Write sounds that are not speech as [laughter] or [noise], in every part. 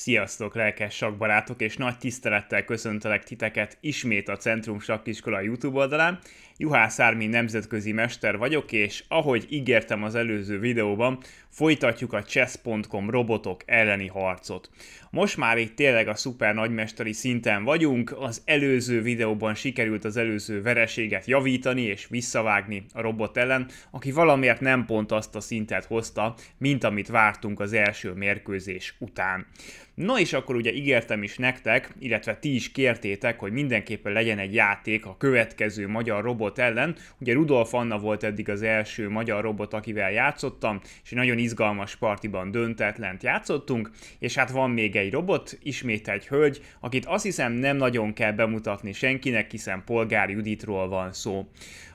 Sziasztok, lelkes sakbarátok, és nagy tisztelettel köszöntelek titeket ismét a Centrum Sakkiskola YouTube oldalán. Juhász Ármin nemzetközi mester vagyok, és ahogy ígértem az előző videóban, folytatjuk a chess.com robotok elleni harcot. Most már itt tényleg a szuper nagymesteri szinten vagyunk, az előző videóban sikerült az előző vereséget javítani és visszavágni a robot ellen, aki valamiért nem pont azt a szintet hozta, mint amit vártunk az első mérkőzés után. No és akkor ugye ígértem is nektek, illetve ti is kértétek, hogy mindenképpen legyen egy játék a következő magyar robot ellen. Ugye Rudolf Anna volt eddig az első magyar robot, akivel játszottam, és egy nagyon izgalmas partiban döntetlent játszottunk, és hát van még egy robot, ismét egy hölgy, akit azt hiszem nem nagyon kell bemutatni senkinek, hiszen Polgár Juditról van szó.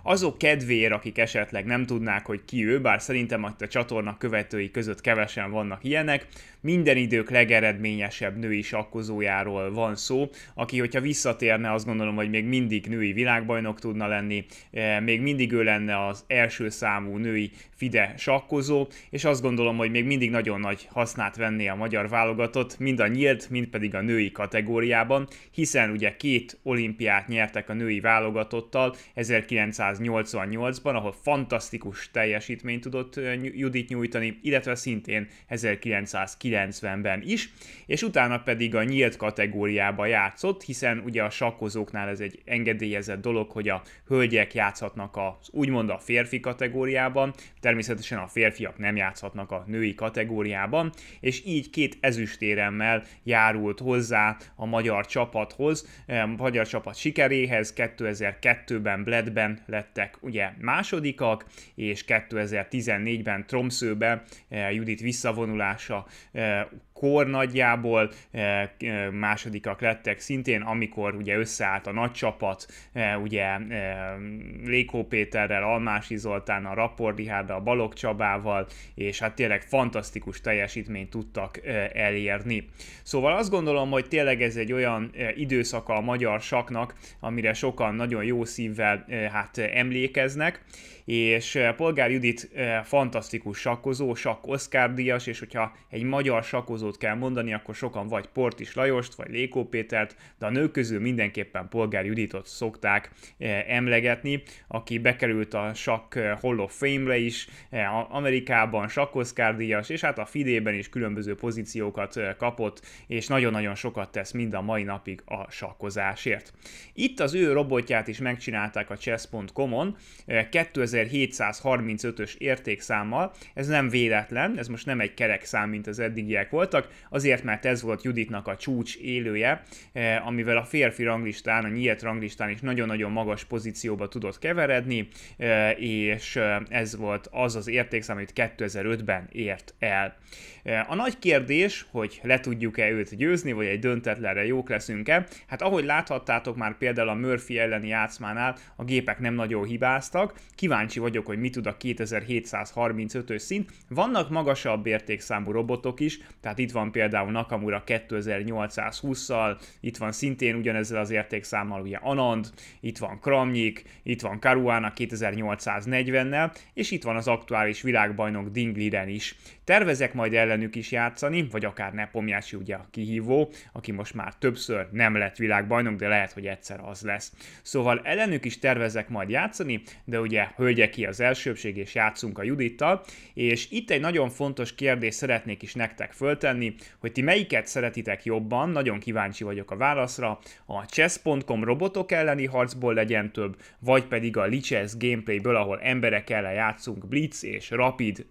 Azok kedvéért, akik esetleg nem tudnák, hogy ki ő, bár szerintem a csatorna követői között kevesen vannak ilyenek, minden idők legeredményesebb női sakkozójáról van szó, aki, hogyha visszatérne, azt gondolom, hogy még mindig női világbajnok tudna lenni, eh, még mindig ő lenne az első számú női FIDE sakkozó, és azt gondolom, hogy még mindig nagyon nagy hasznát venné a magyar válogatott, mind a nyílt, mind pedig a női kategóriában, hiszen ugye két olimpiát nyertek a női válogatottal 1988-ban, ahol fantasztikus teljesítményt tudott Judit nyújtani, illetve szintén 1990-ben is, és utána pedig a nyílt kategóriába játszott, hiszen ugye a sakkozóknál ez egy engedélyezett dolog, hogy a hölgyek játszhatnak az úgymond a férfi kategóriában, Természetesen a férfiak nem játszhatnak a női kategóriában, és így két ezüstéremmel járult hozzá a magyar csapathoz, eh, a magyar csapat sikeréhez. 2002-ben Bledben lettek ugye másodikak, és 2014-ben Tromszőbe eh, Judit visszavonulása eh, kor nagyjából eh, eh, másodikak lettek szintén, amikor ugye összeállt a nagy csapat, eh, ugye Lékó Péterrel, Almási a Rapport a Balog Csabával, és hát tényleg fantasztikus teljesítményt tudtak elérni. Szóval azt gondolom, hogy tényleg ez egy olyan időszaka a magyar saknak, amire sokan nagyon jó szívvel hát emlékeznek, és Polgár Judit fantasztikus sakkozó, sakk Oscar díjas, és hogyha egy magyar sakkozó dolgozót kell mondani, akkor sokan vagy Portis Lajost, vagy Lékó Pétert, de a nők közül mindenképpen Polgár Juditot szokták eh, emlegetni, aki bekerült a Sakk eh, Hall of Fame-re is, eh, Amerikában díjas, és hát a Fidében is különböző pozíciókat kapott, és nagyon-nagyon sokat tesz mind a mai napig a sakkozásért. Itt az ő robotját is megcsinálták a chess.com-on 2735-ös értékszámmal, ez nem véletlen, ez most nem egy kerek szám, mint az eddigiek voltak, kaptak, azért mert ez volt Juditnak a csúcs élője, eh, amivel a férfi ranglistán, a nyílt ranglistán is nagyon-nagyon magas pozícióba tudott keveredni, eh, és eh, ez volt az az értékszám, amit 2005-ben ért el. A nagy kérdés, hogy le tudjuk-e őt győzni, vagy egy döntetlenre jók leszünk-e, hát ahogy láthattátok már például a Murphy elleni játszmánál, a gépek nem nagyon hibáztak, kíváncsi vagyok, hogy mi tud a 2735-ös szint, vannak magasabb értékszámú robotok is, tehát itt van például Nakamura 2820-szal, itt van szintén ugyanezzel az értékszámmal ugye Anand, itt van Kramnyik, itt van Karuana 2840-nel, és itt van az aktuális világbajnok Dingliren is Tervezek majd ellenük is játszani, vagy akár Nepomjási ugye a kihívó, aki most már többször nem lett világbajnok, de lehet, hogy egyszer az lesz. Szóval ellenük is tervezek majd játszani, de ugye ki az elsőbség, és játszunk a Judittal, és itt egy nagyon fontos kérdést szeretnék is nektek föltenni, hogy ti melyiket szeretitek jobban, nagyon kíváncsi vagyok a válaszra, a chess.com robotok elleni harcból legyen több, vagy pedig a Lichess gameplayből, ahol emberek ellen játszunk blitz és rapid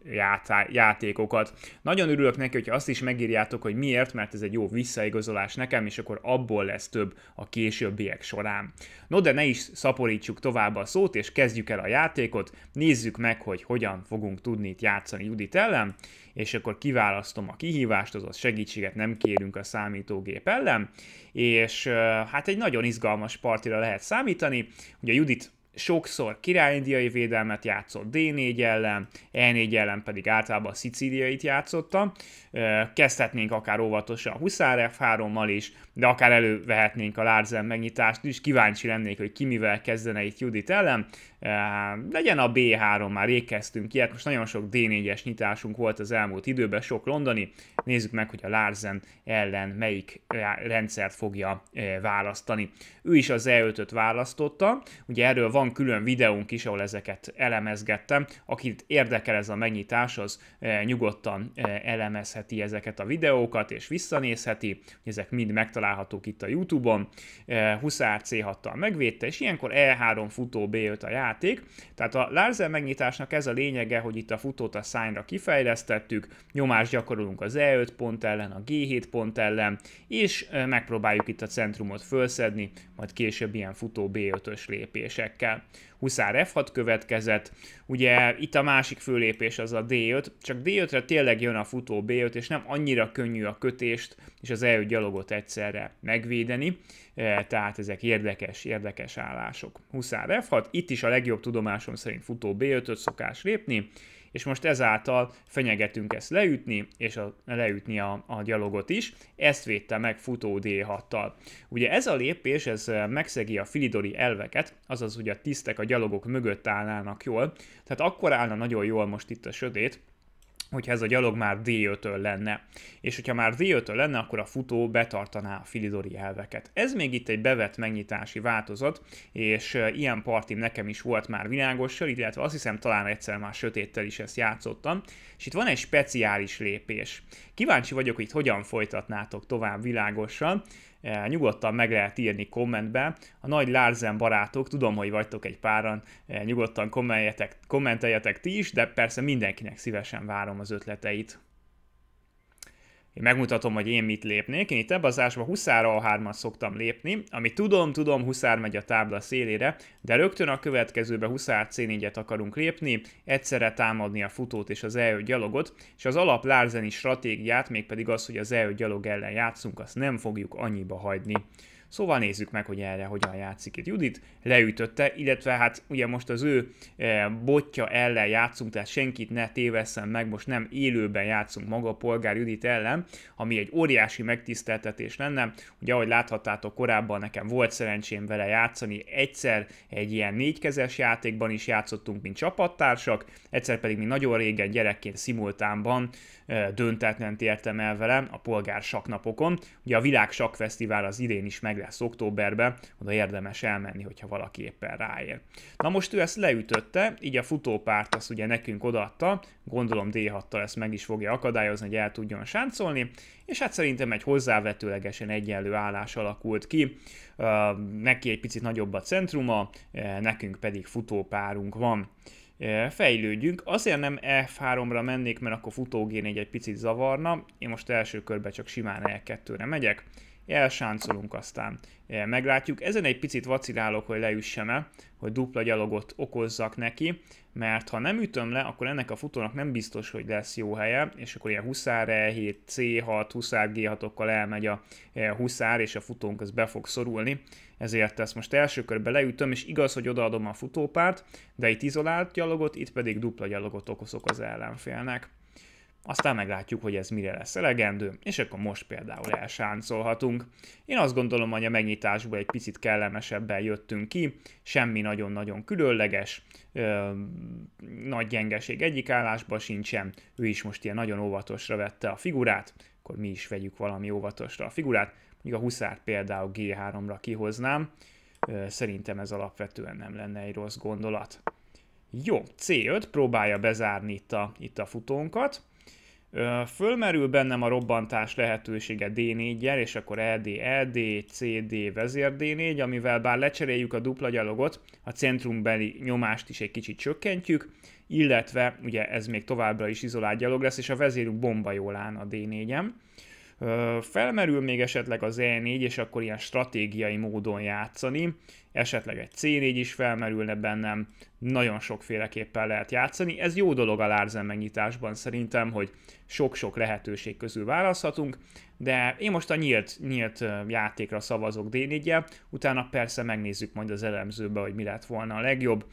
játékok játékokat. Nagyon örülök neki, hogyha azt is megírjátok, hogy miért, mert ez egy jó visszaigazolás nekem, és akkor abból lesz több a későbbiek során. No de ne is szaporítsuk tovább a szót, és kezdjük el a játékot, nézzük meg, hogy hogyan fogunk tudni itt játszani Judit ellen, és akkor kiválasztom a kihívást, azaz segítséget nem kérünk a számítógép ellen, és hát egy nagyon izgalmas partira lehet számítani, ugye Judit sokszor királyindiai védelmet játszott D4 ellen, E4 ellen pedig általában a Szicíliait játszotta. Kezdhetnénk akár óvatosan a Huszár F3-mal is, de akár elővehetnénk a Larsen megnyitást is. Kíváncsi lennék, hogy ki mivel kezdene itt Judit ellen. Ehm, legyen a B3, már rég kezdtünk ilyet, most nagyon sok D4-es nyitásunk volt az elmúlt időben, sok londoni, nézzük meg, hogy a Larsen ellen melyik eh, rendszert fogja eh, választani. Ő is az E5-öt választotta, ugye erről van külön videónk is, ahol ezeket elemezgettem, akit érdekel ez a megnyitás, az eh, nyugodtan elemezheti ezeket a videókat, és visszanézheti, ezek mind megtalálhatók itt a Youtube-on, Huszár C6-tal megvédte, és ilyenkor E3 futó B5 a jár, játék. Tehát a Larsen megnyitásnak ez a lényege, hogy itt a futót a szányra kifejlesztettük, nyomást gyakorolunk az E5 pont ellen, a G7 pont ellen, és megpróbáljuk itt a centrumot fölszedni, majd később ilyen futó B5-ös lépésekkel. Huszár F6 következett, ugye itt a másik főlépés az a D5, csak D5-re tényleg jön a futó B5, és nem annyira könnyű a kötést és az E5 gyalogot egyszerre megvédeni, tehát ezek érdekes, érdekes állások. Huszár F6, itt is a legjobb tudomásom szerint futó B5-öt szokás lépni, és most ezáltal fenyegetünk ezt leütni, és a, leütni a, a gyalogot is. Ezt védte meg futó D6-tal. Ugye ez a lépés, ez megszegi a filidori elveket, azaz ugye a tisztek a gyalogok mögött állnának jól, tehát akkor állna nagyon jól most itt a sötét, hogyha ez a gyalog már D5-től lenne. És hogyha már D5-től lenne, akkor a futó betartaná a filidori elveket. Ez még itt egy bevett megnyitási változat, és ilyen partim nekem is volt már világossal, illetve azt hiszem talán egyszer már sötéttel is ezt játszottam. És itt van egy speciális lépés. Kíváncsi vagyok, hogy itt hogyan folytatnátok tovább világossal, E, nyugodtan meg lehet írni kommentbe. A nagy Larsen barátok, tudom, hogy vagytok egy páran, e, nyugodtan kommenteljetek, kommenteljetek ti is, de persze mindenkinek szívesen várom az ötleteit. Én megmutatom, hogy én mit lépnék. Én itt ebbe az ásba huszára a 3 szoktam lépni, ami tudom, tudom, huszár megy a tábla szélére, de rögtön a következőbe 20 c akarunk lépni, egyszerre támadni a futót és az EO gyalogot, és az alap lárzeni stratégiát, mégpedig az, hogy az EO gyalog ellen játszunk, azt nem fogjuk annyiba hagyni. Szóval nézzük meg, hogy erre hogyan játszik itt Judit. Leütötte, illetve hát ugye most az ő e, botja ellen játszunk, tehát senkit ne tévesszen meg, most nem élőben játszunk maga a polgár Judit ellen, ami egy óriási megtiszteltetés lenne. Ugye ahogy láthattátok korábban nekem volt szerencsém vele játszani, egyszer egy ilyen négykezes játékban is játszottunk, mint csapattársak, egyszer pedig mi nagyon régen gyerekként szimultánban e, döntetlen értem el vele a polgár saknapokon. Ugye a világ sakfesztivál az idén is meg lesz októberben, oda érdemes elmenni, hogyha valaki éppen ráér. Na most ő ezt leütötte, így a futópárt azt ugye nekünk odaadta, gondolom D6-tal ezt meg is fogja akadályozni, hogy el tudjon sáncolni, és hát szerintem egy hozzávetőlegesen egyenlő állás alakult ki, neki egy picit nagyobb a centruma, nekünk pedig futópárunk van fejlődjünk. Azért nem F3-ra mennék, mert akkor futógén egy picit zavarna. Én most első körben csak simán E2-re megyek, elsáncolunk, aztán meglátjuk. Ezen egy picit vacilálok, hogy leüssem-e, hogy dupla gyalogot okozzak neki, mert ha nem ütöm le, akkor ennek a futónak nem biztos, hogy lesz jó helye, és akkor ilyen huszár E7, C6, huszár G6-okkal elmegy a huszár, és a futónk az be fog szorulni, ezért ezt most első körbe leütöm, és igaz, hogy odaadom a futópárt, de itt izolált gyalogot, itt pedig dupla gyalogot okozok az ellenfélnek aztán meglátjuk, hogy ez mire lesz elegendő, és akkor most például elsáncolhatunk. Én azt gondolom, hogy a megnyitásból egy picit kellemesebben jöttünk ki, semmi nagyon-nagyon különleges, ö, nagy gyengeség egyik állásban sincsen, ő is most ilyen nagyon óvatosra vette a figurát, akkor mi is vegyük valami óvatosra a figurát, mondjuk a huszár például G3-ra kihoznám, ö, szerintem ez alapvetően nem lenne egy rossz gondolat. Jó, C5 próbálja bezárni itt a, itt a futónkat, Fölmerül bennem a robbantás lehetősége d 4 és akkor ED, ED, CD, vezér D4, amivel bár lecseréljük a dupla gyalogot, a centrumbeli nyomást is egy kicsit csökkentjük, illetve ugye ez még továbbra is izolált gyalog lesz, és a vezérünk bomba jól áll a D4-em. Felmerül még esetleg az E4, és akkor ilyen stratégiai módon játszani, esetleg egy C4 is felmerülne bennem, nagyon sokféleképpen lehet játszani. Ez jó dolog a Larsen megnyitásban szerintem, hogy sok-sok lehetőség közül választhatunk, de én most a nyílt, nyílt játékra szavazok d 4 utána persze megnézzük majd az elemzőbe, hogy mi lett volna a legjobb,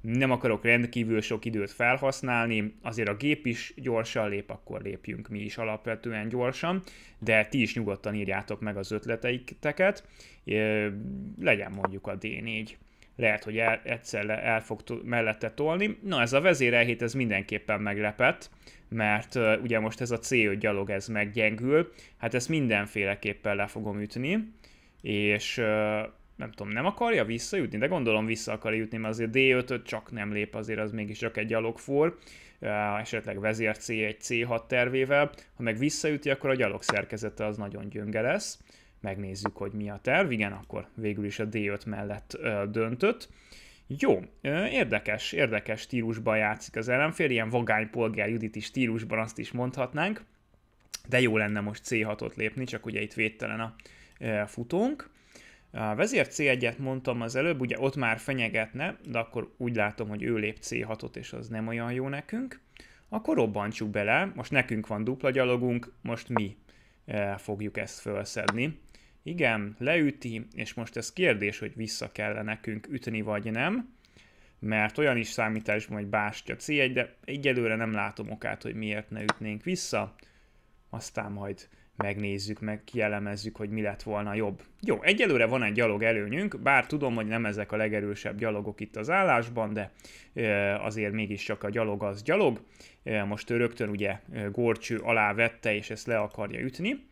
nem akarok rendkívül sok időt felhasználni, azért a gép is gyorsan lép, akkor lépjünk mi is alapvetően gyorsan, de ti is nyugodtan írjátok meg az ötleteiteket, legyen mondjuk a D4 lehet, hogy el, egyszer el fog mellette tolni. Na, ez a vezérelhét, ez mindenképpen meglepett, mert uh, ugye most ez a C5 gyalog, ez meggyengül, hát ezt mindenféleképpen le fogom ütni, és uh, nem tudom, nem akarja visszajutni, de gondolom vissza akar jutni, mert azért D5-öt csak nem lép, azért az mégis csak egy gyalogfor, esetleg vezér C1, C6 tervével, ha meg visszaüti, akkor a gyalog szerkezete az nagyon gyönge lesz. Megnézzük, hogy mi a terv, igen, akkor végül is a D5 mellett döntött. Jó, érdekes, érdekes stílusban játszik az ellenfél, ilyen vagány polgár Juditi stílusban azt is mondhatnánk, de jó lenne most C6-ot lépni, csak ugye itt védtelen a futónk. A vezér C1-et mondtam az előbb, ugye ott már fenyegetne, de akkor úgy látom, hogy ő lép C6-ot, és az nem olyan jó nekünk. Akkor robbantsuk bele, most nekünk van dupla gyalogunk, most mi e, fogjuk ezt felszedni. Igen, leüti, és most ez kérdés, hogy vissza kell nekünk ütni, vagy nem, mert olyan is számításban, hogy bástya C1, de egyelőre nem látom okát, hogy miért ne ütnénk vissza, aztán majd megnézzük, meg kielemezzük, hogy mi lett volna jobb. Jó, egyelőre van egy gyalog előnyünk, bár tudom, hogy nem ezek a legerősebb gyalogok itt az állásban, de azért mégiscsak a gyalog az gyalog. Most ő rögtön ugye gorcső alá vette, és ezt le akarja ütni.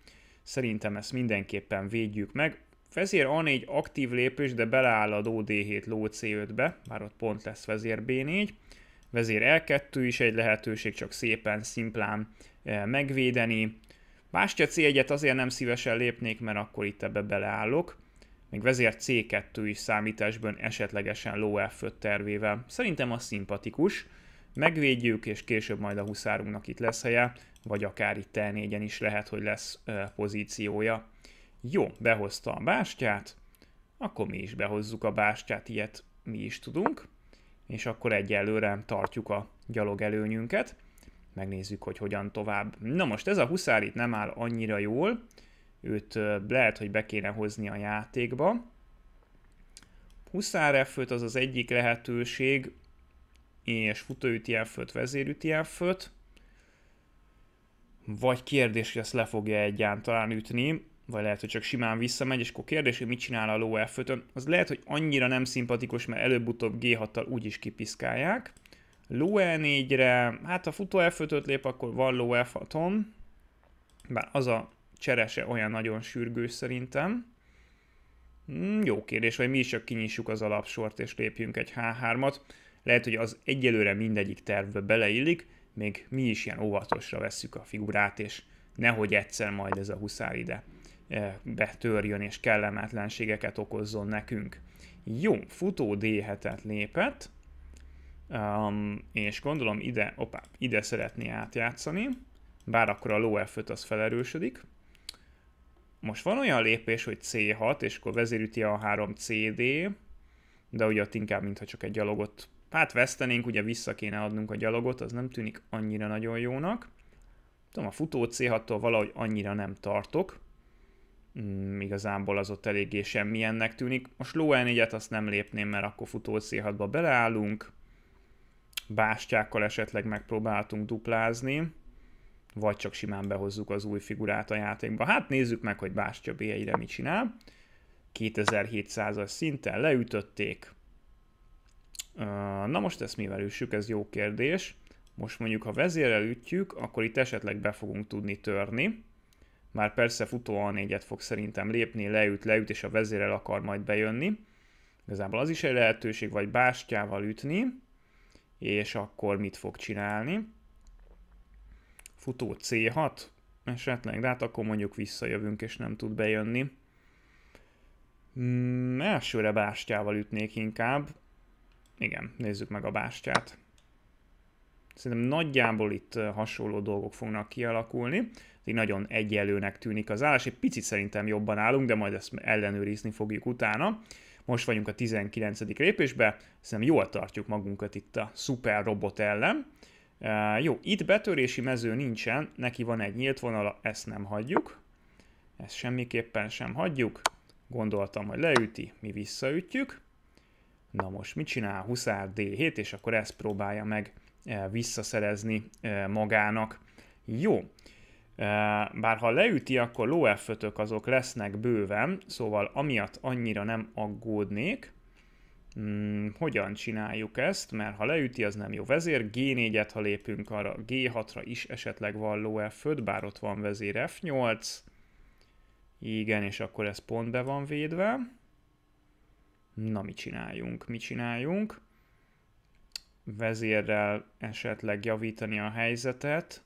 Szerintem ezt mindenképpen védjük meg. Vezér A4 aktív lépés, de beleáll a d 7 ló C5-be, már ott pont lesz vezér B4. Vezér E2 is egy lehetőség, csak szépen, szimplán megvédeni Bástya c azért nem szívesen lépnék, mert akkor itt ebbe beleállok. Még vezér C2 is számításban esetlegesen ló f tervével. Szerintem az szimpatikus. Megvédjük, és később majd a huszárunknak itt lesz helye, vagy akár itt E4-en is lehet, hogy lesz pozíciója. Jó, behozta a bástyát, akkor mi is behozzuk a bástyát, ilyet mi is tudunk, és akkor egyelőre tartjuk a gyalog előnyünket megnézzük, hogy hogyan tovább. Na most ez a huszár itt nem áll annyira jól, őt lehet, hogy be kéne hozni a játékba. Huszár f az az egyik lehetőség, és futóüti f vezérüti f vagy kérdés, hogy ezt le fogja egyáltalán ütni, vagy lehet, hogy csak simán visszamegy, és akkor kérdés, hogy mit csinál a ló f az lehet, hogy annyira nem szimpatikus, mert előbb-utóbb g 6 úgyis kipiszkálják, Low E4-re, hát ha futó F5 lép, akkor van Low f Bár az a cserese olyan nagyon sürgő szerintem. Hmm, jó kérdés, vagy mi is csak kinyissuk az alapsort és lépjünk egy H3-at. Lehet, hogy az egyelőre mindegyik tervbe beleillik, még mi is ilyen óvatosra vesszük a figurát, és nehogy egyszer majd ez a huszár ide eh, betörjön és kellemetlenségeket okozzon nekünk. Jó, futó D7-et lépett, Um, és gondolom ide, opá, ide szeretné átjátszani, bár akkor a low f az felerősödik. Most van olyan lépés, hogy C6, és akkor vezérüti a 3 CD, de ugye ott inkább, mintha csak egy gyalogot, hát vesztenénk, ugye vissza kéne adnunk a gyalogot, az nem tűnik annyira nagyon jónak. Tudom, a futó C6-tól valahogy annyira nem tartok. Mm, igazából az ott eléggé semmilyennek tűnik. Most low n 4 et azt nem lépném, mert akkor futó C6-ba beleállunk bástyákkal esetleg megpróbáltunk duplázni, vagy csak simán behozzuk az új figurát a játékba. Hát nézzük meg, hogy Bástya b mit csinál. 2700-as szinten leütötték. Na most ezt mivel üssük, ez jó kérdés. Most mondjuk, ha vezérrel ütjük, akkor itt esetleg be fogunk tudni törni. Már persze futó a négyet fog szerintem lépni, leüt, leüt, és a vezérrel akar majd bejönni. Igazából az is egy lehetőség, vagy bástyával ütni és akkor mit fog csinálni. Futó C6 esetleg, de hát akkor mondjuk visszajövünk, és nem tud bejönni. Mm, elsőre bástyával ütnék inkább. Igen, nézzük meg a bástyát. Szerintem nagyjából itt hasonló dolgok fognak kialakulni. Így nagyon egyelőnek tűnik az állás. Egy picit szerintem jobban állunk, de majd ezt ellenőrizni fogjuk utána. Most vagyunk a 19. lépésbe, hiszen jól tartjuk magunkat itt a szuper robot ellen. jó, itt betörési mező nincsen, neki van egy nyílt vonala, ezt nem hagyjuk. Ezt semmiképpen sem hagyjuk. Gondoltam, hogy leüti, mi visszaütjük. Na most mit csinál Huszár D7, és akkor ezt próbálja meg visszaszerezni magának. Jó, bár ha leüti, akkor f azok lesznek bőven, szóval amiatt annyira nem aggódnék. Hmm, hogyan csináljuk ezt? Mert ha leüti, az nem jó vezér. G4-et, ha lépünk arra, G6-ra is esetleg van f bár ott van vezér F8. Igen, és akkor ez pont be van védve. Na, mit csináljunk? Mit csináljunk? Vezérrel esetleg javítani a helyzetet.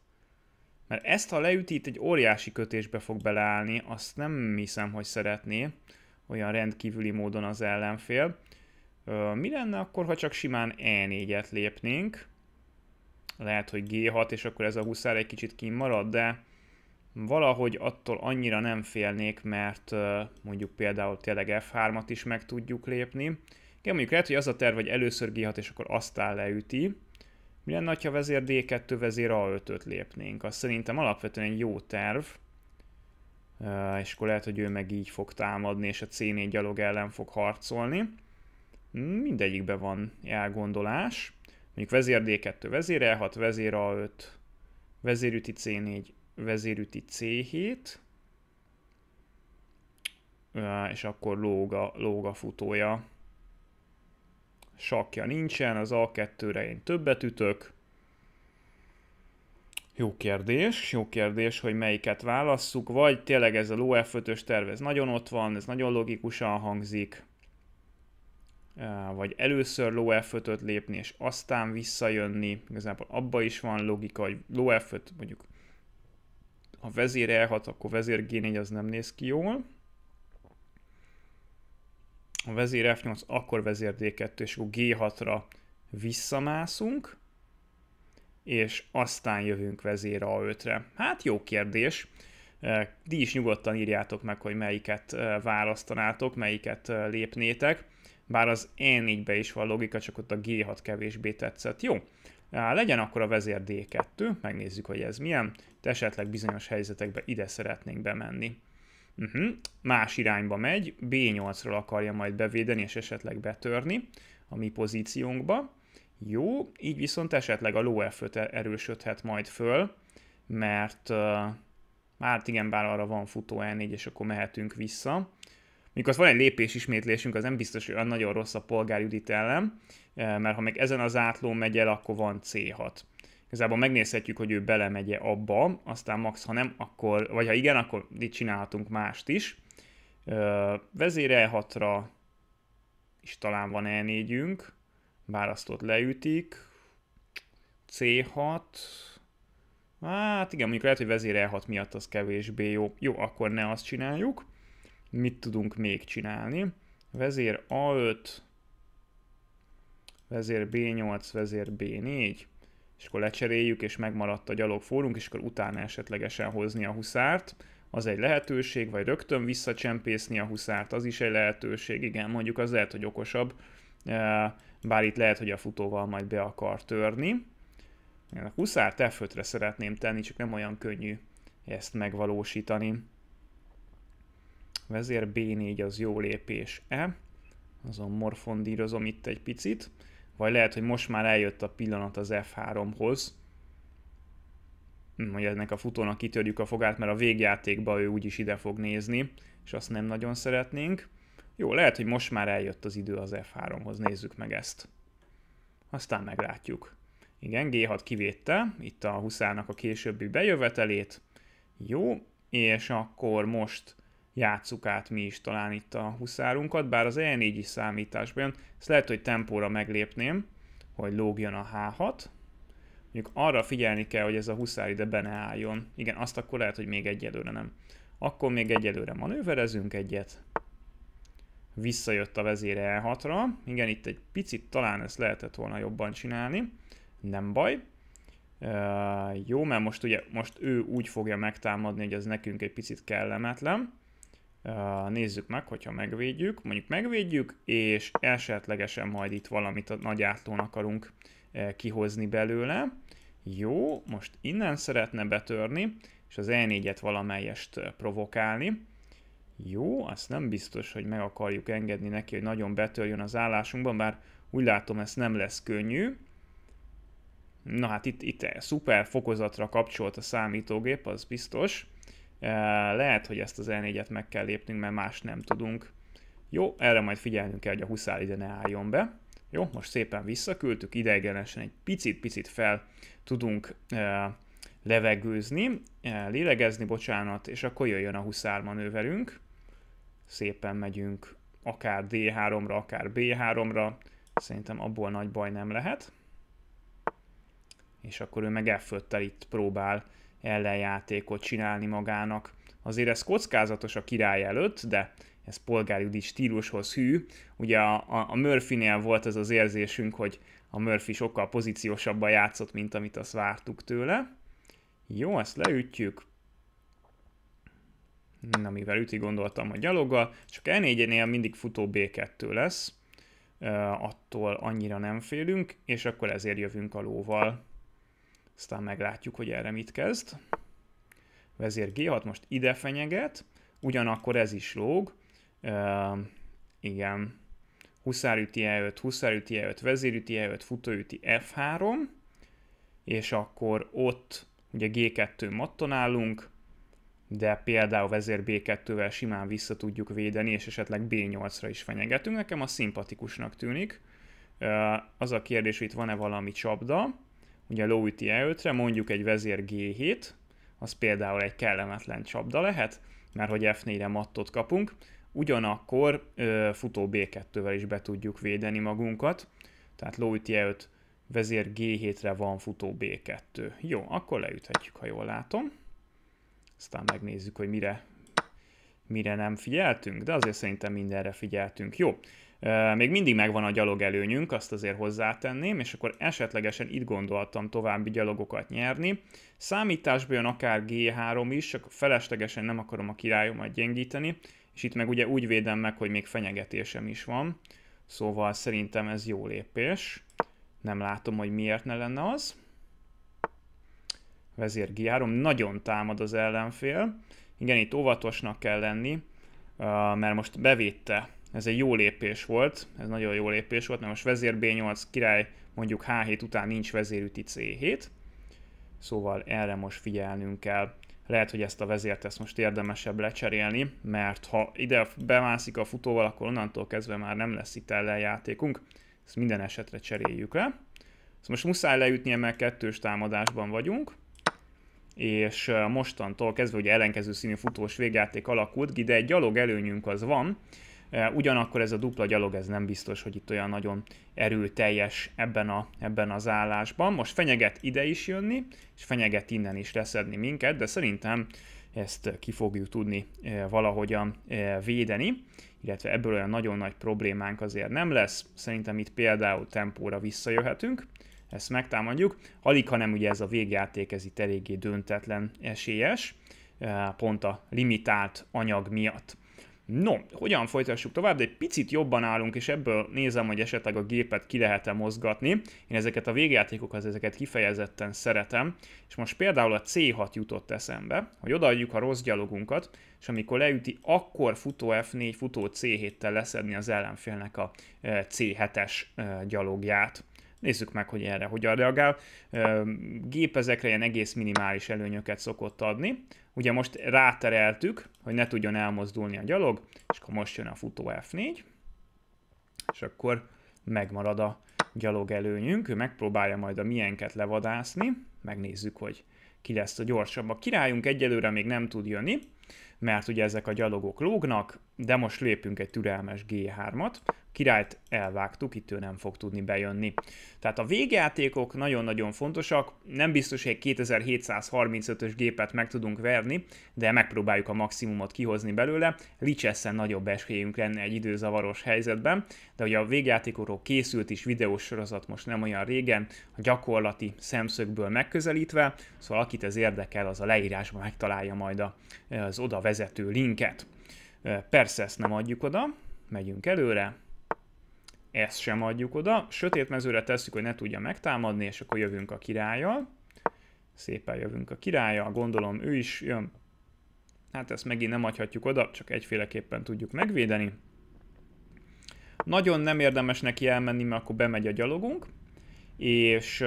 Mert ezt, ha leüti, itt egy óriási kötésbe fog beleállni, azt nem hiszem, hogy szeretné olyan rendkívüli módon az ellenfél. mi lenne akkor, ha csak simán E4-et lépnénk? Lehet, hogy G6, és akkor ez a huszár egy kicsit kimarad, de valahogy attól annyira nem félnék, mert mondjuk például tényleg F3-at is meg tudjuk lépni. Igen, mondjuk lehet, hogy az a terv, hogy először G6, és akkor aztán leüti, mi lenne, ha vezér D2, vezér A5-öt lépnénk? Az szerintem alapvetően egy jó terv, és akkor lehet, hogy ő meg így fog támadni, és a C4 gyalog ellen fog harcolni. Mindegyikben van elgondolás. Mondjuk vezér D2, vezér E6, vezér A5, vezérüti C4, vezérüti C7, és akkor lóga, lóga futója sakja nincsen, az A2-re én többet ütök. Jó kérdés, jó kérdés, hogy melyiket válasszuk, vagy tényleg ez a lóf 5 terv, ez nagyon ott van, ez nagyon logikusan hangzik, vagy először lóf 5 lépni, és aztán visszajönni, igazából abba is van logika, hogy low f mondjuk ha vezér E6, akkor vezér G4 az nem néz ki jól, a vezér F8, akkor vezér D2, és akkor G6-ra visszamászunk, és aztán jövünk vezér A5-re. Hát jó kérdés. Ti is nyugodtan írjátok meg, hogy melyiket választanátok, melyiket lépnétek. Bár az E4-be is van logika, csak ott a G6 kevésbé tetszett. Jó, legyen akkor a vezér D2, megnézzük, hogy ez milyen, Te esetleg bizonyos helyzetekbe ide szeretnénk bemenni. Uh-huh. Más irányba megy, B8-ról akarja majd bevédeni és esetleg betörni a mi pozíciónkba. Jó, így viszont esetleg a ló f e- erősödhet majd föl, mert uh, hát igen, bár arra van futó E4, és akkor mehetünk vissza. Mikor van egy lépés ismétlésünk, az nem biztos, hogy olyan nagyon rossz a polgár Judit ellen, mert ha még ezen az átlón megy el, akkor van C6. Igazából megnézhetjük, hogy ő belemegye abba, aztán max, ha nem, akkor, vagy ha igen, akkor itt csinálhatunk mást is. Ö, vezére 6 is talán van E4-ünk, választott leütik, C6, hát igen, mondjuk lehet, hogy vezér E6 miatt az kevésbé jó. Jó, akkor ne azt csináljuk. Mit tudunk még csinálni? Vezér A5, vezér B8, vezér B4 és akkor lecseréljük, és megmaradt a gyalogfórunk, és akkor utána esetlegesen hozni a huszárt, az egy lehetőség, vagy rögtön visszacsempészni a huszárt, az is egy lehetőség, igen, mondjuk az lehet, hogy okosabb, eh, bár itt lehet, hogy a futóval majd be akar törni. a huszárt e f szeretném tenni, csak nem olyan könnyű ezt megvalósítani. Vezér B4 az jó lépés E, azon morfondírozom itt egy picit, vagy lehet, hogy most már eljött a pillanat az F3-hoz, hogy ennek a futónak kitörjük a fogát, mert a végjátékba ő úgyis ide fog nézni, és azt nem nagyon szeretnénk. Jó, lehet, hogy most már eljött az idő az F3-hoz, nézzük meg ezt. Aztán meglátjuk. Igen, G6 kivétte, itt a huszának a későbbi bejövetelét. Jó, és akkor most játsszuk át mi is talán itt a huszárunkat, bár az E4 is számításban, ezt lehet, hogy tempóra meglépném, hogy lógjon a H6, mondjuk arra figyelni kell, hogy ez a huszár ide be ne álljon. Igen, azt akkor lehet, hogy még egyelőre nem. Akkor még egyelőre manőverezünk egyet. Visszajött a vezére E6-ra. Igen, itt egy picit talán ezt lehetett volna jobban csinálni. Nem baj. Uh, jó, mert most ugye most ő úgy fogja megtámadni, hogy ez nekünk egy picit kellemetlen nézzük meg, hogyha megvédjük, mondjuk megvédjük, és esetlegesen majd itt valamit a nagy átlón akarunk kihozni belőle. Jó, most innen szeretne betörni, és az E4-et valamelyest provokálni. Jó, azt nem biztos, hogy meg akarjuk engedni neki, hogy nagyon betörjön az állásunkban, bár úgy látom, ez nem lesz könnyű. Na hát itt, itt szuper fokozatra kapcsolt a számítógép, az biztos. Lehet, hogy ezt az E4-et meg kell lépnünk, mert más nem tudunk. Jó, erre majd figyelnünk kell, hogy a huszár ide ne álljon be. Jó, most szépen visszaküldtük, ideiglenesen egy picit-picit fel tudunk e, levegőzni, e, lélegezni, bocsánat, és akkor jöjjön a huszár manőverünk. Szépen megyünk akár D3-ra, akár B3-ra, szerintem abból nagy baj nem lehet. És akkor ő meg f itt próbál ellenjátékot csinálni magának. Azért ez kockázatos a király előtt, de ez polgárügyi stílushoz hű. Ugye a, a, a Murphy-nél volt ez az érzésünk, hogy a Murphy sokkal pozíciósabban játszott, mint amit azt vártuk tőle. Jó, ezt leütjük. Na, mivel üti gondoltam a gyaloggal, csak e 4 mindig futó B2 lesz, attól annyira nem félünk, és akkor ezért jövünk a lóval. Aztán meglátjuk, hogy erre mit kezd. Vezér G6 most ide fenyeget, ugyanakkor ez is lóg. Uh, igen. üti E5, üti E5, üti E5, üti F3, és akkor ott ugye G2 matton állunk, de például vezér B2-vel simán vissza tudjuk védeni, és esetleg B8-ra is fenyegetünk. Nekem az szimpatikusnak tűnik. Ehm, az a kérdés, hogy itt van-e valami csapda ugye a low e 5 re mondjuk egy vezér G7, az például egy kellemetlen csapda lehet, mert hogy F4-re mattot kapunk, ugyanakkor ö, futó B2-vel is be tudjuk védeni magunkat, tehát low e 5 vezér G7-re van futó B2. Jó, akkor leüthetjük, ha jól látom. Aztán megnézzük, hogy mire, mire nem figyeltünk, de azért szerintem mindenre figyeltünk. Jó, még mindig megvan a gyalog előnyünk, azt azért hozzátenném, és akkor esetlegesen itt gondoltam további gyalogokat nyerni. Számításba jön akár G3 is, csak feleslegesen nem akarom a királyomat gyengíteni, és itt meg ugye úgy védem meg, hogy még fenyegetésem is van, szóval szerintem ez jó lépés. Nem látom, hogy miért ne lenne az. Vezér G3, nagyon támad az ellenfél. Igen, itt óvatosnak kell lenni, mert most bevédte ez egy jó lépés volt, ez nagyon jó lépés volt, mert most vezér B8 király, mondjuk H7 után nincs vezérüti C7, szóval erre most figyelnünk kell. Lehet, hogy ezt a vezért ezt most érdemesebb lecserélni, mert ha ide bemászik a futóval, akkor onnantól kezdve már nem lesz itt ellenjátékunk. Ezt minden esetre cseréljük le. Ezt szóval most muszáj leütnie, mert kettős támadásban vagyunk és mostantól kezdve ugye ellenkező színű futós végjáték alakult, de egy gyalog előnyünk az van, Ugyanakkor ez a dupla gyalog, ez nem biztos, hogy itt olyan nagyon erőteljes ebben, a, ebben az állásban. Most fenyeget ide is jönni, és fenyeget innen is leszedni minket, de szerintem ezt ki fogjuk tudni valahogyan védeni, illetve ebből olyan nagyon nagy problémánk azért nem lesz. Szerintem itt például tempóra visszajöhetünk, ezt megtámadjuk. Alig, hanem ugye ez a végjáték, ez itt eléggé döntetlen esélyes, pont a limitált anyag miatt. No, hogyan folytassuk tovább, de egy picit jobban állunk, és ebből nézem, hogy esetleg a gépet ki lehet-e mozgatni. Én ezeket a végjátékokhoz, ezeket kifejezetten szeretem, és most például a C6 jutott eszembe, hogy odaadjuk a rossz gyalogunkat, és amikor leüti, akkor futó F4, futó C7-tel leszedni az ellenfélnek a C7-es gyalogját. Nézzük meg, hogy erre hogyan reagál. Gép ezekre ilyen egész minimális előnyöket szokott adni. Ugye most rátereltük, hogy ne tudjon elmozdulni a gyalog, és akkor most jön a futó F4, és akkor megmarad a gyalog előnyünk. Ő megpróbálja majd a milyenket levadászni, megnézzük, hogy ki lesz a gyorsabb. A királyunk egyelőre még nem tud jönni, mert ugye ezek a gyalogok lógnak, de most lépünk egy türelmes G3-at, királyt elvágtuk, itt ő nem fog tudni bejönni. Tehát a végjátékok nagyon-nagyon fontosak, nem biztos, hogy 2735-ös gépet meg tudunk verni, de megpróbáljuk a maximumot kihozni belőle, Licsessen nagyobb esélyünk lenne egy időzavaros helyzetben, de ugye a végjátékokról készült is videós sorozat most nem olyan régen, a gyakorlati szemszögből megközelítve, szóval akit ez érdekel, az a leírásban megtalálja majd az oda vezető linket. Persze ezt nem adjuk oda, megyünk előre, ezt sem adjuk oda, sötét mezőre tesszük, hogy ne tudja megtámadni, és akkor jövünk a királlyal. Szépen jövünk a királlyal, gondolom ő is jön. Hát ezt megint nem adhatjuk oda, csak egyféleképpen tudjuk megvédeni. Nagyon nem érdemes neki elmenni, mert akkor bemegy a gyalogunk és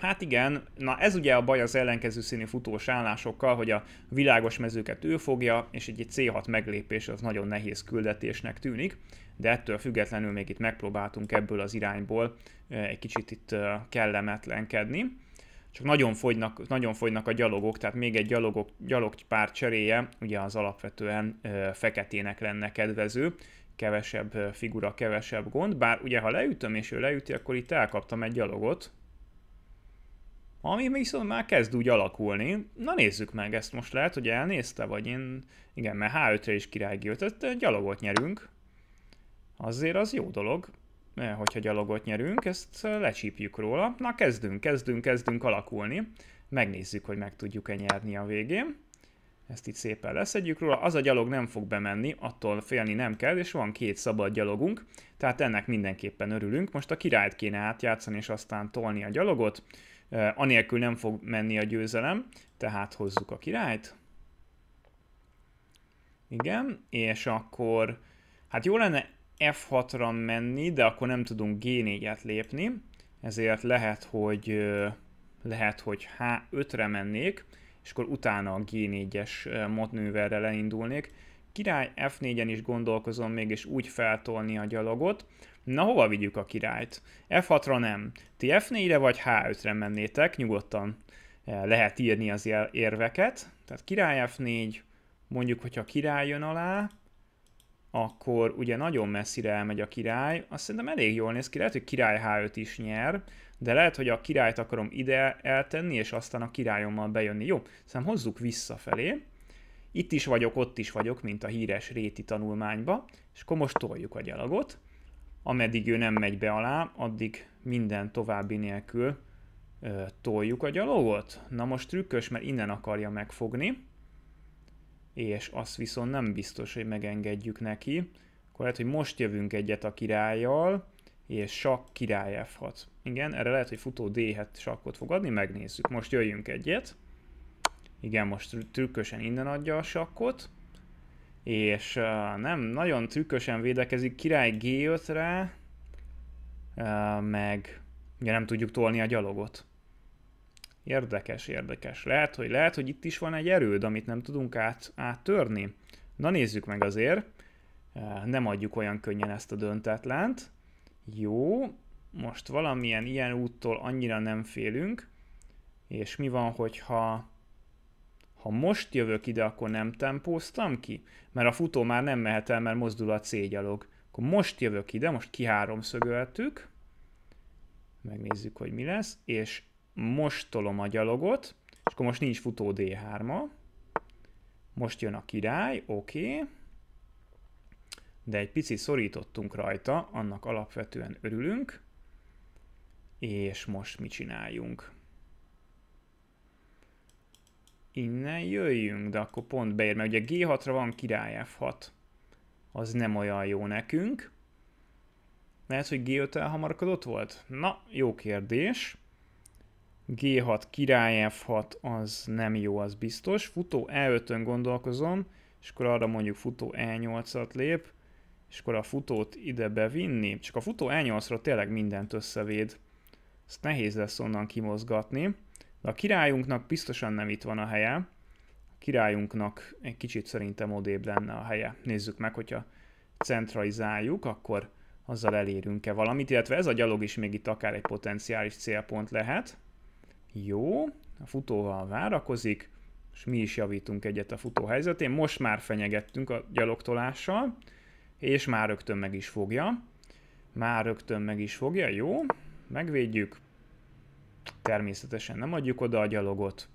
hát igen, na ez ugye a baj az ellenkező színű futós állásokkal, hogy a világos mezőket ő fogja, és egy C6 meglépés az nagyon nehéz küldetésnek tűnik, de ettől függetlenül még itt megpróbáltunk ebből az irányból egy kicsit itt kellemetlenkedni. Csak nagyon fogynak, nagyon fogynak a gyalogok, tehát még egy gyalogok, gyalogpár cseréje ugye az alapvetően feketének lenne kedvező, kevesebb figura, kevesebb gond, bár ugye ha leütöm és ő leüti, akkor itt elkaptam egy gyalogot, ami viszont már kezd úgy alakulni. Na nézzük meg, ezt most lehet, hogy elnézte, vagy én... Igen, mert H5-re is király g tehát gyalogot nyerünk. Azért az jó dolog, eh, hogyha gyalogot nyerünk, ezt lecsípjük róla. Na kezdünk, kezdünk, kezdünk alakulni. Megnézzük, hogy meg tudjuk-e nyerni a végén. Ezt itt szépen leszedjük róla. Az a gyalog nem fog bemenni, attól félni nem kell, és van két szabad gyalogunk, tehát ennek mindenképpen örülünk. Most a királyt kéne átjátszani, és aztán tolni a gyalogot. Anélkül nem fog menni a győzelem, tehát hozzuk a királyt. Igen, és akkor, hát jó lenne F6-ra menni, de akkor nem tudunk G4-et lépni, ezért lehet, hogy lehet, hogy H5-re mennék, és akkor utána a G4-es modnőverre elindulnék. Király F4-en is gondolkozom még, és úgy feltolni a gyalogot. Na hova vigyük a királyt? F6-ra nem. Ti F4-re vagy H5-re mennétek, nyugodtan lehet írni az érveket. Tehát király F4, mondjuk, hogyha király jön alá, akkor ugye nagyon messzire elmegy a király, azt szerintem elég jól néz ki, lehet, hogy király H5 is nyer, de lehet, hogy a királyt akarom ide eltenni, és aztán a királyommal bejönni. Jó, szerintem szóval hozzuk visszafelé, itt is vagyok, ott is vagyok, mint a híres réti tanulmányba, és akkor most toljuk a gyalogot, ameddig ő nem megy be alá, addig minden további nélkül ö, toljuk a gyalogot. Na most trükkös, mert innen akarja megfogni, és azt viszont nem biztos, hogy megengedjük neki. Akkor lehet, hogy most jövünk egyet a királlyal, és sok király F6. Igen, erre lehet, hogy futó D7 sakkot fog adni, megnézzük. Most jöjjünk egyet. Igen, most trükkösen innen adja a sakkot. És uh, nem, nagyon trükkösen védekezik király G5-re, uh, meg ugye nem tudjuk tolni a gyalogot. Érdekes, érdekes. Lehet, hogy lehet, hogy itt is van egy erőd, amit nem tudunk át, áttörni. Na nézzük meg azért. Nem adjuk olyan könnyen ezt a döntetlent. Jó, most valamilyen ilyen úttól annyira nem félünk. És mi van, hogyha ha most jövök ide, akkor nem tempóztam ki? Mert a futó már nem mehet el, mert mozdul a C gyalog. Akkor most jövök ide, most kiháromszögöltük. Megnézzük, hogy mi lesz. És most tolom a gyalogot, és akkor most nincs futó D3-a. Most jön a király, oké. Okay. De egy pici szorítottunk rajta, annak alapvetően örülünk. És most mi csináljunk? Innen jöjjünk, de akkor pont beér, mert ugye G6-ra van király F6. Az nem olyan jó nekünk. Lehet, hogy G5 elhamarkodott volt? Na, jó kérdés. G6, király F6, az nem jó, az biztos. Futó E5-ön gondolkozom, és akkor arra mondjuk futó E8-at lép, és akkor a futót ide bevinni. Csak a futó E8-ra tényleg mindent összevéd. Ezt nehéz lesz onnan kimozgatni. De a királyunknak biztosan nem itt van a helye. A királyunknak egy kicsit szerintem odébb lenne a helye. Nézzük meg, hogyha centralizáljuk, akkor azzal elérünk-e valamit, illetve ez a gyalog is még itt akár egy potenciális célpont lehet. Jó, a futóval várakozik, és mi is javítunk egyet a futó helyzetén. Most már fenyegettünk a gyalogtolással, és már rögtön meg is fogja. Már rögtön meg is fogja, jó, megvédjük. Természetesen nem adjuk oda a gyalogot.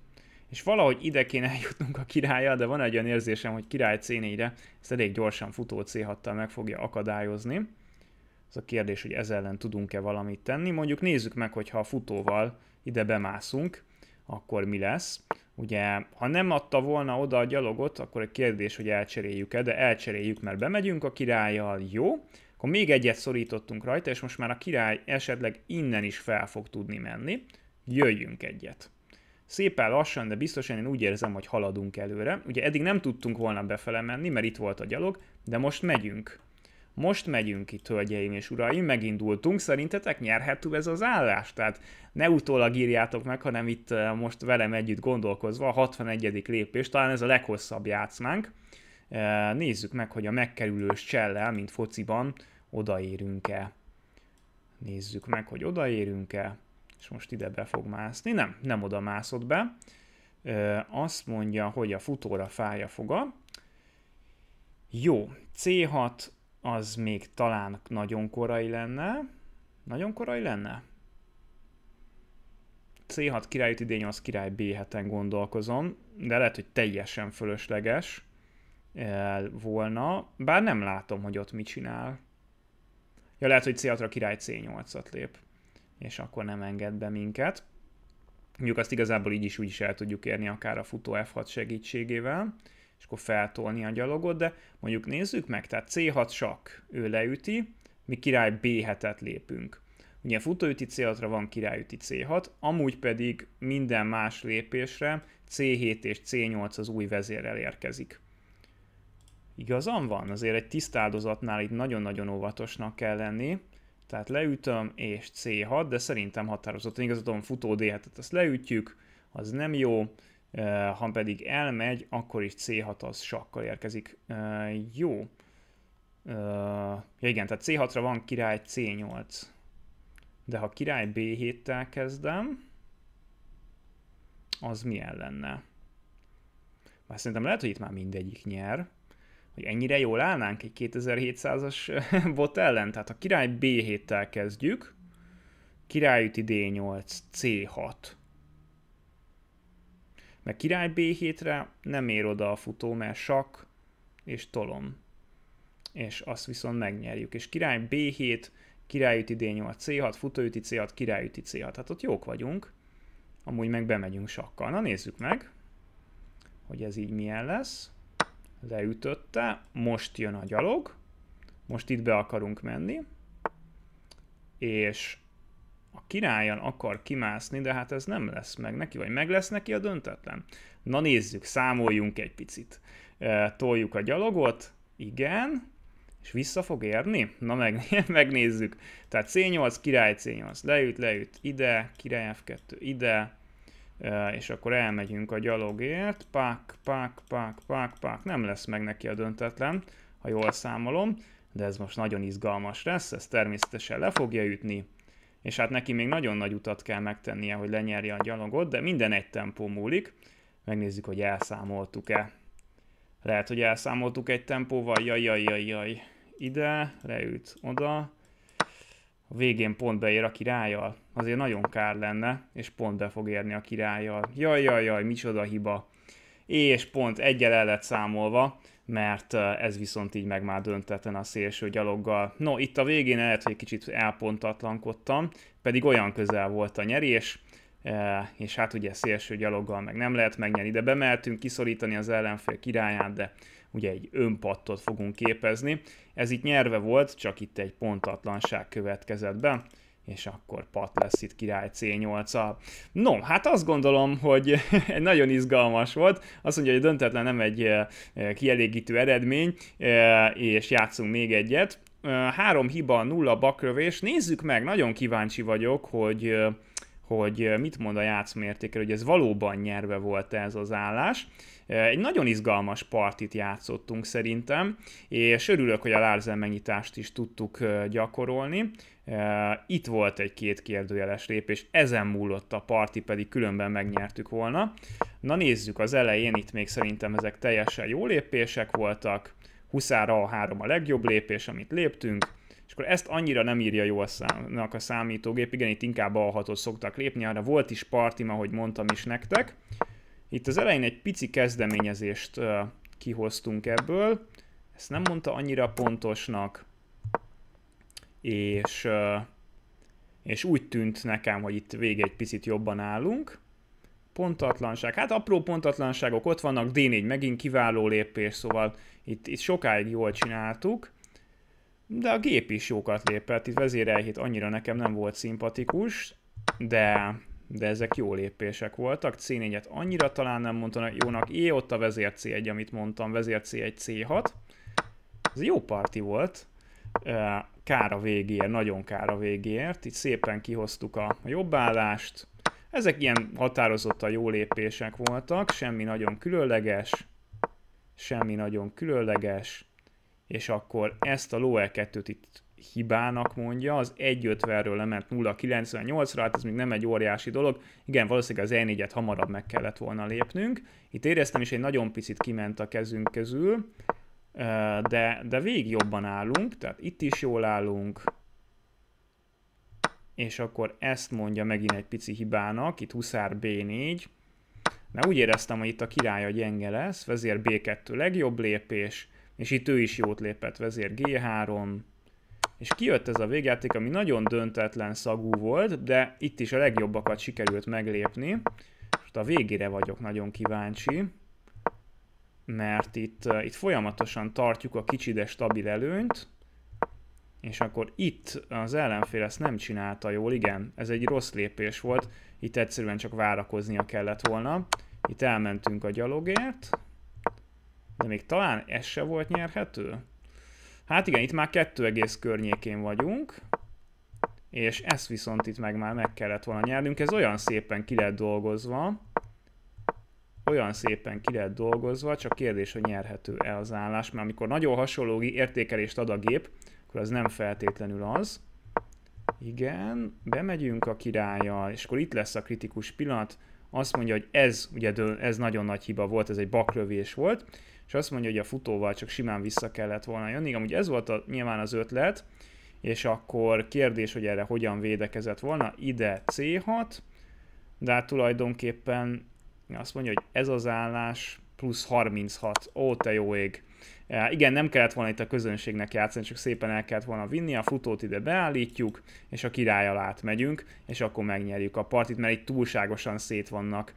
És valahogy ide kéne eljutnunk a királya, de van egy olyan érzésem, hogy király C4-re ezt elég gyorsan futó C6-tal meg fogja akadályozni. Az a kérdés, hogy ez ellen tudunk-e valamit tenni. Mondjuk nézzük meg, hogyha a futóval ide bemászunk, akkor mi lesz. Ugye, ha nem adta volna oda a gyalogot, akkor a kérdés, hogy elcseréljük-e, de elcseréljük, mert bemegyünk a királlyal, jó, akkor még egyet szorítottunk rajta, és most már a király esetleg innen is fel fog tudni menni, jöjjünk egyet. Szépen lassan, de biztosan én úgy érzem, hogy haladunk előre. Ugye eddig nem tudtunk volna befele menni, mert itt volt a gyalog, de most megyünk. Most megyünk itt, hölgyeim és uraim, megindultunk, szerintetek nyerhető ez az állás? Tehát ne utólag írjátok meg, hanem itt eh, most velem együtt gondolkozva a 61. lépés, talán ez a leghosszabb játszmánk. Eh, nézzük meg, hogy a megkerülős csellel, mint fociban, odaérünk-e. Nézzük meg, hogy odaérünk-e, és most ide be fog mászni. Nem, nem oda mászott be. Eh, azt mondja, hogy a futóra fája foga. Jó, C6, az még talán nagyon korai lenne. Nagyon korai lenne? C6 király, idén 8 király B7-en gondolkozom, de lehet, hogy teljesen fölösleges eh, volna, bár nem látom, hogy ott mit csinál. Ja, lehet, hogy C6-ra király C8-at lép, és akkor nem enged be minket. Mondjuk azt igazából így is úgy is el tudjuk érni akár a futó F6 segítségével és akkor feltolni a gyalogot, de mondjuk nézzük meg, tehát C6 sak, ő leüti, mi király B7-et lépünk. Ugye futóüti C6-ra van királyüti C6, amúgy pedig minden más lépésre C7 és C8 az új vezérrel érkezik. Igazam van, azért egy tisztáldozatnál itt nagyon-nagyon óvatosnak kell lenni, tehát leütöm és C6, de szerintem határozottan igazadon futó D7-et azt leütjük, az nem jó, ha pedig elmegy, akkor is C6 az sakkal érkezik. Jó. Ja igen, tehát C6-ra van király C8. De ha király B7-tel kezdem, az milyen lenne? Már szerintem lehet, hogy itt már mindegyik nyer. Hogy ennyire jól állnánk egy 2700-as [laughs] bot ellen? Tehát a király B7-tel kezdjük, királyüti D8, C6 mert király B7-re nem ér oda a futó, mert sak és tolom. És azt viszont megnyerjük. És király B7, királyüti D8, C6, futóüti C6, királyüti C6. Hát ott jók vagyunk. Amúgy meg bemegyünk sakkal. Na nézzük meg, hogy ez így milyen lesz. Leütötte, most jön a gyalog, most itt be akarunk menni, és a királyon akar kimászni, de hát ez nem lesz meg neki, vagy meg lesz neki a döntetlen. Na nézzük, számoljunk egy picit. E, toljuk a gyalogot, igen, és vissza fog érni? Na meg, [laughs] megnézzük. Tehát C8, király C8, leüt, leüt, ide, király F2, ide, e, és akkor elmegyünk a gyalogért, pák, pák, pák, pák, pák, nem lesz meg neki a döntetlen, ha jól számolom, de ez most nagyon izgalmas lesz, ez természetesen le fogja ütni, és hát neki még nagyon nagy utat kell megtennie, hogy lenyerje a gyalogot, de minden egy tempó múlik. Megnézzük, hogy elszámoltuk-e. Lehet, hogy elszámoltuk egy tempóval, jaj, jaj, jaj, jaj. Ide, leüt, oda. A végén pont beér a királlyal. Azért nagyon kár lenne, és pont be fog érni a királlyal. Jaj, jaj, jaj, micsoda hiba. És pont egyel el lett számolva, mert eh, ez viszont így meg már döntetlen a szélső gyaloggal. No, itt a végén lehet, hogy egy kicsit elpontatlankodtam, pedig olyan közel volt a nyerés, eh, és hát ugye szélső gyaloggal meg nem lehet megnyerni, de bemeltünk kiszorítani az ellenfél királyát, de ugye egy önpattot fogunk képezni. Ez itt nyerve volt, csak itt egy pontatlanság következett be és akkor pat lesz itt király C8-a. No, hát azt gondolom, hogy [laughs] nagyon izgalmas volt. Azt mondja, hogy döntetlen nem egy eh, eh, kielégítő eredmény, eh, és játszunk még egyet. Három hiba, nulla bakrövés. Nézzük meg, nagyon kíváncsi vagyok, hogy hogy mit mond a játszmértékre, hogy ez valóban nyerve volt ez az állás. Egy nagyon izgalmas partit játszottunk szerintem, és örülök, hogy a Larsen megnyitást is tudtuk gyakorolni. Itt volt egy-két kérdőjeles lépés, ezen múlott a parti, pedig különben megnyertük volna. Na nézzük, az elején itt még szerintem ezek teljesen jó lépések voltak, Huszára a három a legjobb lépés, amit léptünk, és akkor ezt annyira nem írja jól számnak a számítógép, igen, itt inkább a hatot szoktak lépni, arra volt is partim, ahogy mondtam is nektek, itt az elején egy pici kezdeményezést kihoztunk ebből, ezt nem mondta annyira pontosnak, és, és úgy tűnt nekem, hogy itt vége egy picit jobban állunk. Pontatlanság, hát apró pontatlanságok ott vannak, D4 megint kiváló lépés, szóval itt, itt sokáig jól csináltuk, de a gép is jókat lépett, itt vezérelhét annyira nekem nem volt szimpatikus, de de ezek jó lépések voltak. C4-et annyira talán nem mondtam jónak, é ott a vezér C1, amit mondtam, vezér C1, C6. Ez jó parti volt, kár a végéért, nagyon kár a végéért, itt szépen kihoztuk a állást. ezek ilyen határozottan jó lépések voltak, semmi nagyon különleges, semmi nagyon különleges, és akkor ezt a lóe 2-t itt hibának mondja, az 1.50-ről lement 0.98-ra, hát ez még nem egy óriási dolog. Igen, valószínűleg az E4-et hamarabb meg kellett volna lépnünk. Itt éreztem is, egy nagyon picit kiment a kezünk közül, de, de végig jobban állunk, tehát itt is jól állunk, és akkor ezt mondja megint egy pici hibának, itt huszár B4, mert úgy éreztem, hogy itt a királya gyenge lesz, vezér B2 legjobb lépés, és itt ő is jót lépett, vezér G3, és kijött ez a végjáték, ami nagyon döntetlen szagú volt, de itt is a legjobbakat sikerült meglépni. Most a végére vagyok nagyon kíváncsi, mert itt, eh, itt folyamatosan tartjuk a kicsi, de stabil előnyt, és akkor itt az ellenfél ezt nem csinálta jól, igen, ez egy rossz lépés volt, itt egyszerűen csak várakoznia kellett volna. Itt elmentünk a gyalogért, de még talán ez se volt nyerhető? Hát igen, itt már 2 egész környékén vagyunk, és ezt viszont itt meg már meg kellett volna nyernünk. Ez olyan szépen ki lett dolgozva, olyan szépen ki lett dolgozva, csak kérdés, hogy nyerhető-e az állás, mert amikor nagyon hasonló értékelést ad a gép, akkor az nem feltétlenül az. Igen, bemegyünk a királlyal, és akkor itt lesz a kritikus pillanat, azt mondja, hogy ez, ugye ez nagyon nagy hiba volt, ez egy baklövés volt, és azt mondja, hogy a futóval csak simán vissza kellett volna jönni. Amúgy ez volt a, nyilván az ötlet, és akkor kérdés, hogy erre hogyan védekezett volna. Ide C6, de hát tulajdonképpen azt mondja, hogy ez az állás plusz 36. Ó, te jó ég! Igen, nem kellett volna itt a közönségnek játszani, csak szépen el kellett volna vinni, a futót ide beállítjuk, és a király alá megyünk, és akkor megnyerjük a partit, mert itt túlságosan szét vannak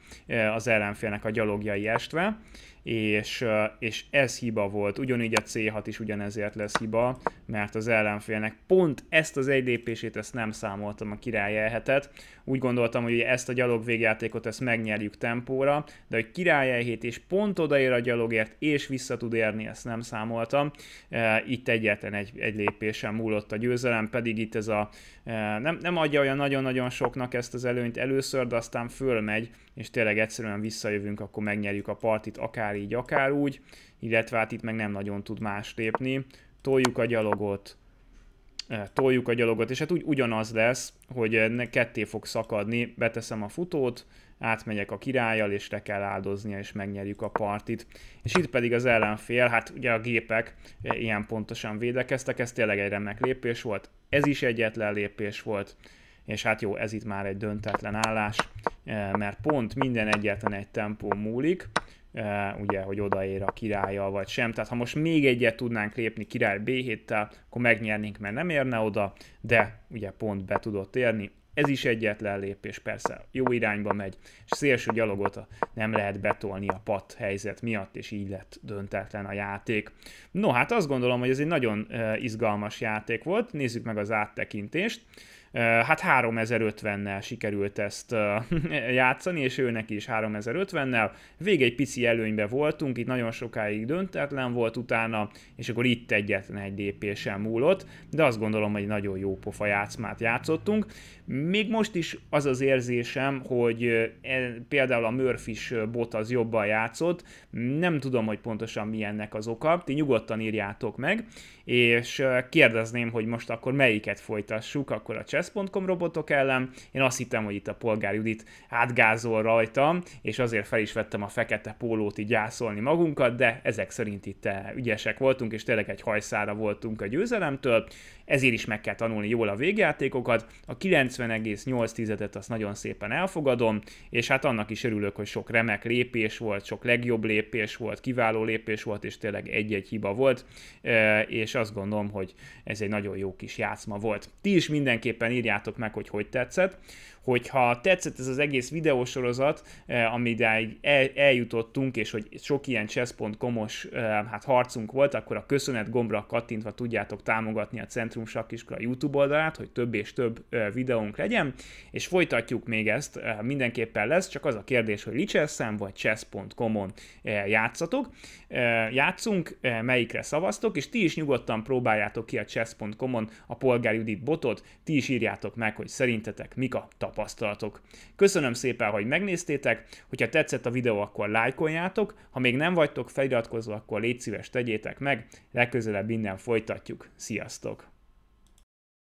az ellenfélnek a gyalogjai estve és, és ez hiba volt. Ugyanígy a C6 is ugyanezért lesz hiba, mert az ellenfélnek pont ezt az egy lépését ezt nem számoltam a király elhetet. Úgy gondoltam, hogy ezt a gyalog végjátékot ezt megnyerjük tempóra, de hogy király elhét és pont odaér a gyalogért és vissza tud érni, ezt nem számoltam. Itt egyetlen egy, egy lépésen múlott a győzelem, pedig itt ez a nem, nem adja olyan nagyon-nagyon soknak ezt az előnyt először, de aztán fölmegy és tényleg egyszerűen visszajövünk, akkor megnyerjük a partit akár így, akár úgy, illetve hát itt meg nem nagyon tud más lépni. Toljuk a gyalogot, toljuk a gyalogot, és hát úgy ugyanaz lesz, hogy ketté fog szakadni, beteszem a futót, átmegyek a királlyal, és le kell áldoznia, és megnyerjük a partit. És itt pedig az ellenfél, hát ugye a gépek ilyen pontosan védekeztek, ez tényleg egy remek lépés volt, ez is egyetlen lépés volt, és hát jó, ez itt már egy döntetlen állás, eh, mert pont minden egyetlen egy tempó múlik, eh, ugye, hogy odaér a királya vagy sem. Tehát ha most még egyet tudnánk lépni király B7-tel, akkor megnyernénk, mert nem érne oda, de ugye pont be tudott érni, ez is egyetlen lépés, persze jó irányba megy, és szélső gyalogot nem lehet betolni a pat helyzet miatt, és így lett döntetlen a játék. No, hát azt gondolom, hogy ez egy nagyon eh, izgalmas játék volt, nézzük meg az áttekintést. Hát 3050-nel sikerült ezt [laughs] játszani, és őnek is 3050-nel. vég egy pici előnybe voltunk, itt nagyon sokáig döntetlen volt utána, és akkor itt egyetlen egy lépésen múlott, de azt gondolom, hogy nagyon jó pofa játszmát játszottunk. Még most is az az érzésem, hogy e, például a Murphys bot az jobban játszott, nem tudom, hogy pontosan mi ennek az oka, ti nyugodtan írjátok meg, és kérdezném, hogy most akkor melyiket folytassuk, akkor a chess Chess.com robotok ellen. Én azt hittem, hogy itt a polgár Judit átgázol rajtam, és azért fel is vettem a fekete pólót így gyászolni magunkat, de ezek szerint itt eh, ügyesek voltunk, és tényleg egy hajszára voltunk a győzelemtől. Ezért is meg kell tanulni jól a végjátékokat. A 90,8-et azt nagyon szépen elfogadom, és hát annak is örülök, hogy sok remek lépés volt, sok legjobb lépés volt, kiváló lépés volt, és tényleg egy-egy hiba volt, eh, és azt gondolom, hogy ez egy nagyon jó kis játszma volt. Ti is mindenképpen írjátok meg, hogy hogy tetszett hogyha tetszett ez az egész videósorozat, eh, amit eljutottunk, és hogy sok ilyen chess.com-os eh, hát harcunk volt, akkor a köszönet gombra kattintva tudjátok támogatni a Centrum Sakiskola YouTube oldalát, hogy több és több eh, videónk legyen, és folytatjuk még ezt, mindenképpen lesz, csak az a kérdés, hogy lichess vagy chess.com-on játszatok, játszunk, melyikre szavaztok, és ti is nyugodtan próbáljátok ki a chess.com-on a polgári Judit botot, ti is írjátok meg, hogy szerintetek mik a tapasztalatok tapasztalatok. Köszönöm szépen, hogy megnéztétek, hogyha tetszett a videó, akkor lájkoljátok, ha még nem vagytok feliratkozva, akkor légy szíves, tegyétek meg, legközelebb innen folytatjuk. Sziasztok!